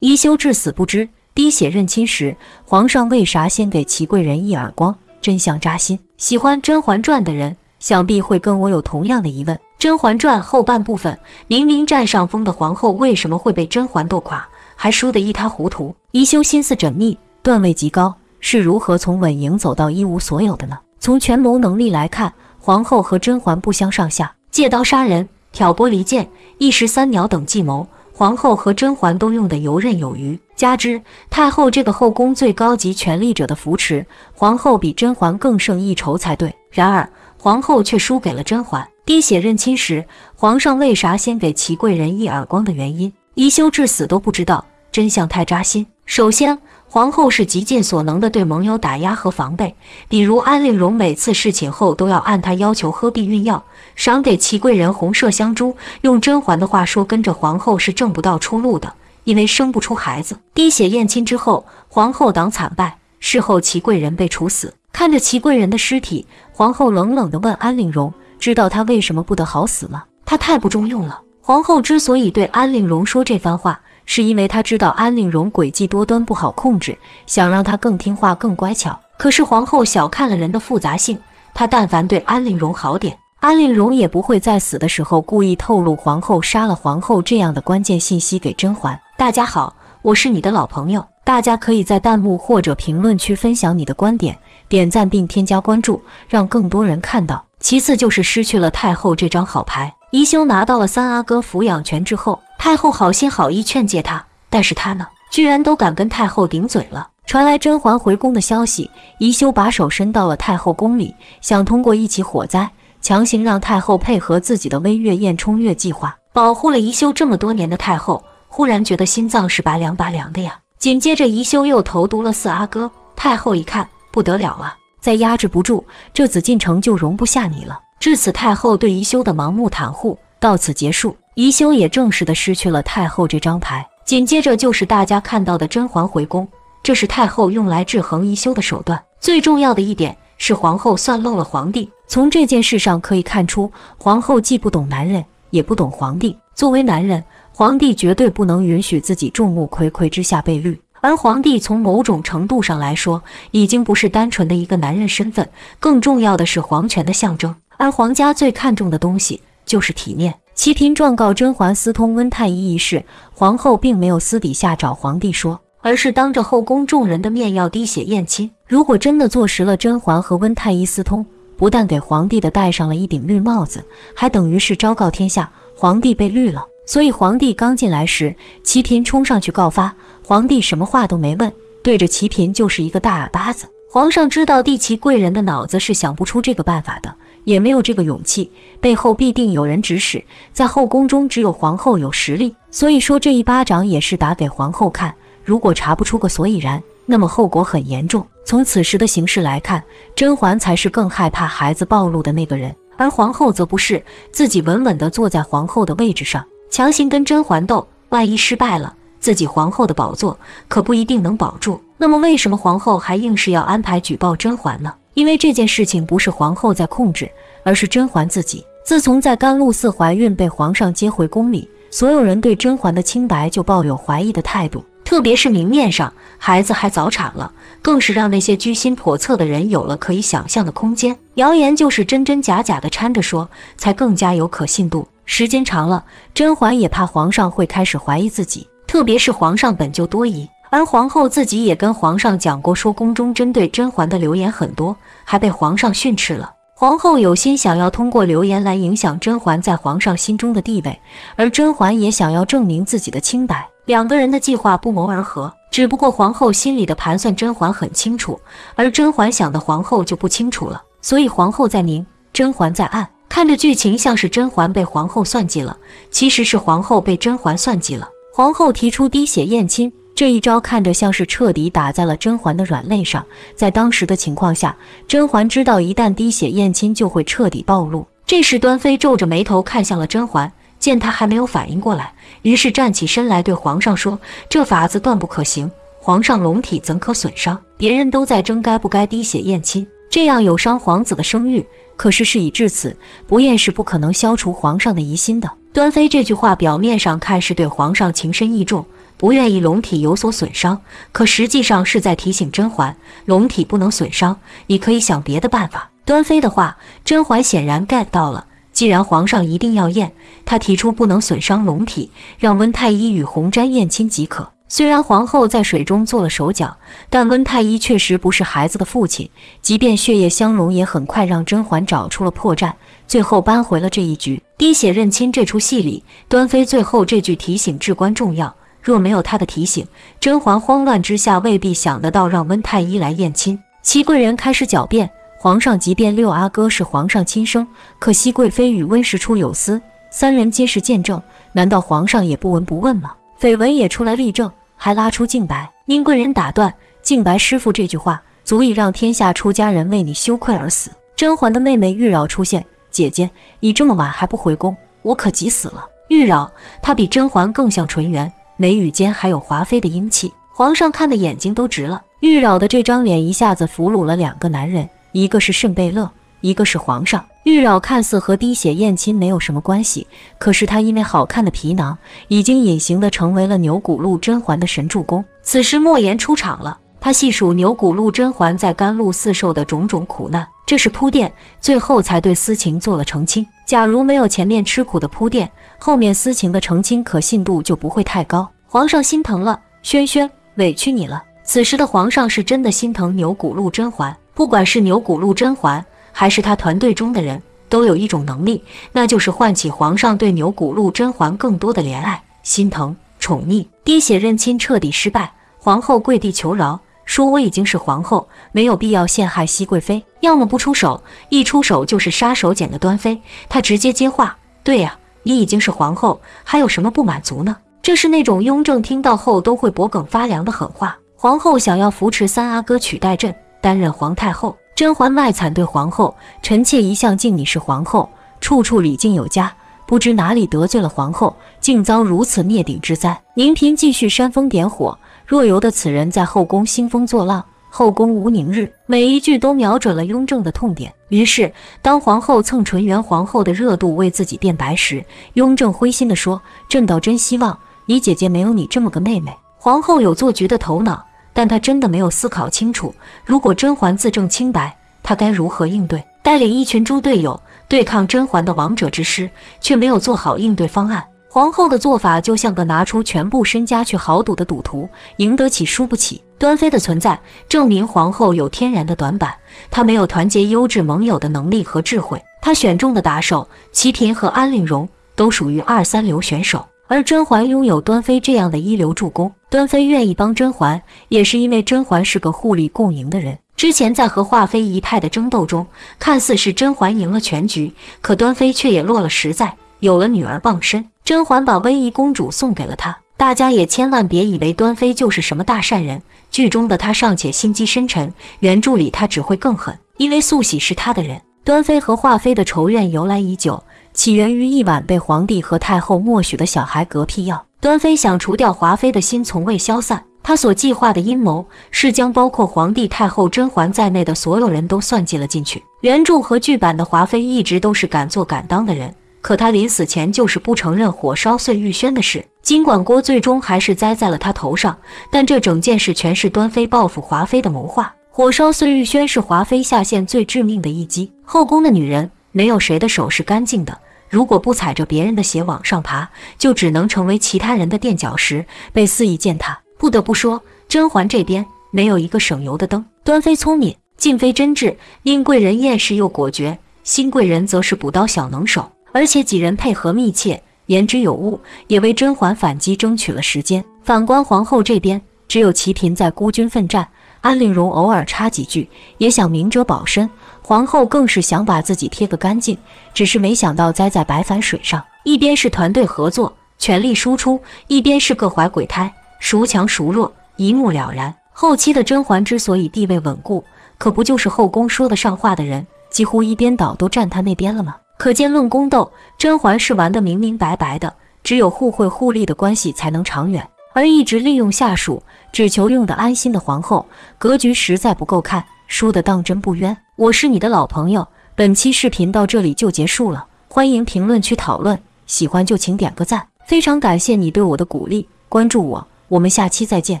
一休至死不知滴血认亲时，皇上为啥先给齐贵人一耳光？真相扎心。喜欢《甄嬛传》的人，想必会跟我有同样的疑问：《甄嬛传》后半部分，明明占上风的皇后，为什么会被甄嬛斗垮，还输得一塌糊涂？一休心思缜密，段位极高，是如何从稳赢走到一无所有的呢？从权谋能力来看，皇后和甄嬛不相上下，借刀杀人、挑拨离间、一石三鸟等计谋。皇后和甄嬛都用得游刃有余，加之太后这个后宫最高级权力者的扶持，皇后比甄嬛更胜一筹才对。然而皇后却输给了甄嬛。滴血认亲时，皇上为啥先给齐贵人一耳光的原因，一休至死都不知道，真相太扎心。首先，皇后是极尽所能的对盟友打压和防备，比如安陵容每次侍寝后都要按她要求喝避孕药。赏给齐贵人红麝香珠。用甄嬛的话说，跟着皇后是挣不到出路的，因为生不出孩子。滴血验亲之后，皇后党惨败。事后，齐贵人被处死。看着齐贵人的尸体，皇后冷冷地问安陵容：“知道她为什么不得好死吗？她太不中用了。”皇后之所以对安陵容说这番话，是因为她知道安陵容诡计多端，不好控制，想让她更听话、更乖巧。可是皇后小看了人的复杂性，她但凡对安陵容好点。安陵容也不会在死的时候故意透露皇后杀了皇后这样的关键信息给甄嬛。大家好，我是你的老朋友，大家可以在弹幕或者评论区分享你的观点，点赞并添加关注，让更多人看到。其次就是失去了太后这张好牌，宜修拿到了三阿哥抚养权之后，太后好心好意劝诫他，但是他呢，居然都敢跟太后顶嘴了。传来甄嬛回宫的消息，宜修把手伸到了太后宫里，想通过一起火灾。强行让太后配合自己的微月宴冲月计划，保护了宜修这么多年的太后，忽然觉得心脏是拔凉拔凉的呀。紧接着宜修又投毒了四阿哥，太后一看不得了啊，再压制不住，这紫禁城就容不下你了。至此，太后对宜修的盲目袒护到此结束，宜修也正式的失去了太后这张牌。紧接着就是大家看到的甄嬛回宫，这是太后用来制衡宜修的手段。最重要的一点。是皇后算漏了皇帝。从这件事上可以看出，皇后既不懂男人，也不懂皇帝。作为男人，皇帝绝对不能允许自己众目睽睽之下被绿。而皇帝从某种程度上来说，已经不是单纯的一个男人身份，更重要的是皇权的象征。而皇家最看重的东西就是体面。齐嫔状告甄嬛私通温太医一事，皇后并没有私底下找皇帝说。而是当着后宫众人的面要滴血验亲。如果真的坐实了甄嬛和温太医私通，不但给皇帝的戴上了一顶绿帽子，还等于是昭告天下，皇帝被绿了。所以皇帝刚进来时，齐嫔冲上去告发，皇帝什么话都没问，对着齐嫔就是一个大耳巴子。皇上知道，帝齐贵人的脑子是想不出这个办法的，也没有这个勇气，背后必定有人指使。在后宫中，只有皇后有实力，所以说这一巴掌也是打给皇后看。如果查不出个所以然，那么后果很严重。从此时的形势来看，甄嬛才是更害怕孩子暴露的那个人，而皇后则不是。自己稳稳地坐在皇后的位置上，强行跟甄嬛斗，万一失败了，自己皇后的宝座可不一定能保住。那么，为什么皇后还硬是要安排举报甄嬛呢？因为这件事情不是皇后在控制，而是甄嬛自己。自从在甘露寺怀孕，被皇上接回宫里。所有人对甄嬛的清白就抱有怀疑的态度，特别是明面上孩子还早产了，更是让那些居心叵测的人有了可以想象的空间。谣言就是真真假假的掺着说，才更加有可信度。时间长了，甄嬛也怕皇上会开始怀疑自己，特别是皇上本就多疑，而皇后自己也跟皇上讲过，说宫中针对甄嬛的流言很多，还被皇上训斥了。皇后有心想要通过流言来影响甄嬛在皇上心中的地位，而甄嬛也想要证明自己的清白，两个人的计划不谋而合。只不过皇后心里的盘算，甄嬛很清楚，而甄嬛想的，皇后就不清楚了。所以皇后在明，甄嬛在暗，看着剧情像是甄嬛被皇后算计了，其实是皇后被甄嬛算计了。皇后提出滴血验亲。这一招看着像是彻底打在了甄嬛的软肋上，在当时的情况下，甄嬛知道一旦滴血验亲就会彻底暴露。这时端妃皱着眉头看向了甄嬛，见她还没有反应过来，于是站起身来对皇上说：“这法子断不可行，皇上龙体怎可损伤？别人都在争该不该滴血验亲，这样有伤皇子的声誉。可是事已至此，不验是不可能消除皇上的疑心的。”端妃这句话表面上看是对皇上情深意重。不愿意龙体有所损伤，可实际上是在提醒甄嬛龙体不能损伤，你可以想别的办法。端妃的话，甄嬛显然 get 到了。既然皇上一定要验，她提出不能损伤龙体，让温太医与红毡验亲即可。虽然皇后在水中做了手脚，但温太医确实不是孩子的父亲，即便血液相融，也很快让甄嬛找出了破绽，最后扳回了这一局。滴血认亲这出戏里，端妃最后这句提醒至关重要。若没有他的提醒，甄嬛慌乱之下未必想得到让温太医来验亲。七贵人开始狡辩：“皇上即便六阿哥是皇上亲生，可熹贵妃与温实初有私，三人皆是见证，难道皇上也不闻不问吗？”绯闻也出来立证，还拉出静白。宁贵人打断：“静白师傅这句话，足以让天下出家人为你羞愧而死。”甄嬛的妹妹玉娆出现：“姐姐，你这么晚还不回宫，我可急死了。”玉娆，她比甄嬛更像纯元。眉宇间还有华妃的英气，皇上看的眼睛都直了。玉娆的这张脸一下子俘虏了两个男人，一个是圣贝勒，一个是皇上。玉娆看似和滴血验亲没有什么关系，可是她因为好看的皮囊，已经隐形的成为了牛骨禄甄嬛的神助攻。此时莫言出场了，他细数牛骨禄甄嬛在甘露寺受的种种苦难，这是铺垫，最后才对私情做了澄清。假如没有前面吃苦的铺垫，后面私情的澄清可信度就不会太高。皇上心疼了，轩轩委屈你了。此时的皇上是真的心疼牛骨禄甄嬛，不管是牛骨禄甄嬛，还是他团队中的人都有一种能力，那就是唤起皇上对牛骨禄甄嬛更多的怜爱、心疼、宠溺。滴血认亲彻底失败，皇后跪地求饶。说我已经是皇后，没有必要陷害熹贵妃。要么不出手，一出手就是杀手锏的端妃。她直接接话：“对呀，你已经是皇后，还有什么不满足呢？”这是那种雍正听到后都会脖梗发凉的狠话。皇后想要扶持三阿哥取代朕，担任皇太后。甄嬛外惨对皇后，臣妾一向敬你是皇后，处处礼敬有加，不知哪里得罪了皇后，竟遭如此灭顶之灾。宁嫔继续煽风点火。若由得此人在后宫兴风作浪，后宫无宁日。每一句都瞄准了雍正的痛点。于是，当皇后蹭纯元皇后的热度为自己辩白时，雍正灰心地说：“朕倒真希望你姐姐没有你这么个妹妹。”皇后有做局的头脑，但她真的没有思考清楚，如果甄嬛自证清白，她该如何应对？带领一群猪队友对抗甄嬛的王者之师，却没有做好应对方案。皇后的做法就像个拿出全部身家去豪赌的赌徒，赢得起，输不起。端妃的存在证明皇后有天然的短板，她没有团结优质盟友的能力和智慧。她选中的打手齐嫔和安陵容都属于二三流选手，而甄嬛拥有端妃这样的一流助攻。端妃愿意帮甄嬛，也是因为甄嬛是个互利共赢的人。之前在和华妃一派的争斗中，看似是甄嬛赢了全局，可端妃却也落了实在。有了女儿傍身，甄嬛把温宜公主送给了他。大家也千万别以为端妃就是什么大善人，剧中的她尚且心机深沉，原著里她只会更狠。因为素喜是她的人，端妃和华妃的仇怨由来已久，起源于一碗被皇帝和太后默许的小孩嗝屁药。端妃想除掉华妃的心从未消散，她所计划的阴谋是将包括皇帝、太后、甄嬛在内的所有人都算计了进去。原著和剧版的华妃一直都是敢做敢当的人。可他临死前就是不承认火烧碎玉轩的事，金管锅最终还是栽在了他头上。但这整件事全是端妃报复华妃的谋划。火烧碎玉轩是华妃下线最致命的一击。后宫的女人没有谁的手是干净的，如果不踩着别人的鞋往上爬，就只能成为其他人的垫脚石，被肆意践踏。不得不说，甄嬛这边没有一个省油的灯。端妃聪明，敬妃真挚，宁贵人厌世又果决，新贵人则是补刀小能手。而且几人配合密切，言之有物，也为甄嬛反击争取了时间。反观皇后这边，只有齐嫔在孤军奋战，安陵容偶尔插几句，也想明哲保身。皇后更是想把自己贴个干净，只是没想到栽在白矾水上。一边是团队合作，全力输出；一边是各怀鬼胎，孰强孰弱一目了然。后期的甄嬛之所以地位稳固，可不就是后宫说得上话的人几乎一边倒都站她那边了吗？可见，论宫斗，甄嬛是玩得明明白白的。只有互惠互利的关系才能长远，而一直利用下属，只求用得安心的皇后，格局实在不够看，输的当真不冤。我是你的老朋友，本期视频到这里就结束了，欢迎评论区讨论，喜欢就请点个赞，非常感谢你对我的鼓励，关注我，我们下期再见。